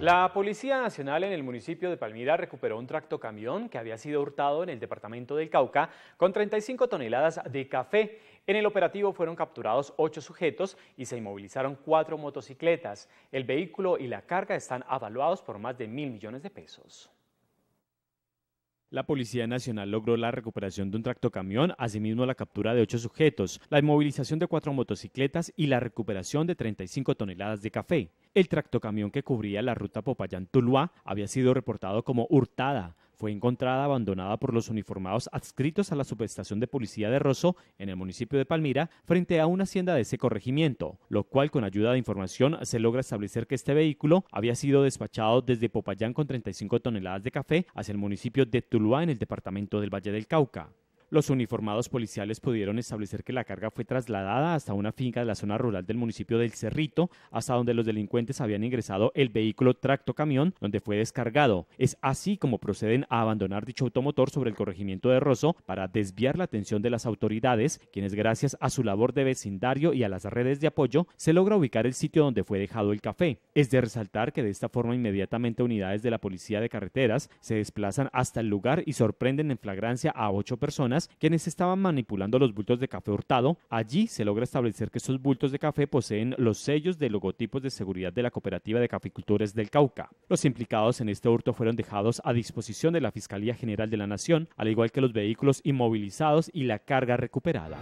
La Policía Nacional en el municipio de Palmira recuperó un tractocamión que había sido hurtado en el departamento del Cauca con 35 toneladas de café. En el operativo fueron capturados ocho sujetos y se inmovilizaron cuatro motocicletas. El vehículo y la carga están avaluados por más de mil millones de pesos. La Policía Nacional logró la recuperación de un tractocamión, asimismo la captura de ocho sujetos, la inmovilización de cuatro motocicletas y la recuperación de 35 toneladas de café. El tractocamión que cubría la ruta Popayán-Tuluá había sido reportado como hurtada, fue encontrada abandonada por los uniformados adscritos a la subestación de policía de Rosso en el municipio de Palmira frente a una hacienda de ese corregimiento, lo cual con ayuda de información se logra establecer que este vehículo había sido despachado desde Popayán con 35 toneladas de café hacia el municipio de Tuluá en el departamento del Valle del Cauca. Los uniformados policiales pudieron establecer que la carga fue trasladada hasta una finca de la zona rural del municipio del Cerrito, hasta donde los delincuentes habían ingresado el vehículo tracto camión, donde fue descargado. Es así como proceden a abandonar dicho automotor sobre el corregimiento de Rosso para desviar la atención de las autoridades, quienes gracias a su labor de vecindario y a las redes de apoyo se logra ubicar el sitio donde fue dejado el café. Es de resaltar que de esta forma inmediatamente unidades de la policía de carreteras se desplazan hasta el lugar y sorprenden en flagrancia a ocho personas quienes estaban manipulando los bultos de café hurtado. Allí se logra establecer que esos bultos de café poseen los sellos de logotipos de seguridad de la Cooperativa de Caficultores del Cauca. Los implicados en este hurto fueron dejados a disposición de la Fiscalía General de la Nación, al igual que los vehículos inmovilizados y la carga recuperada.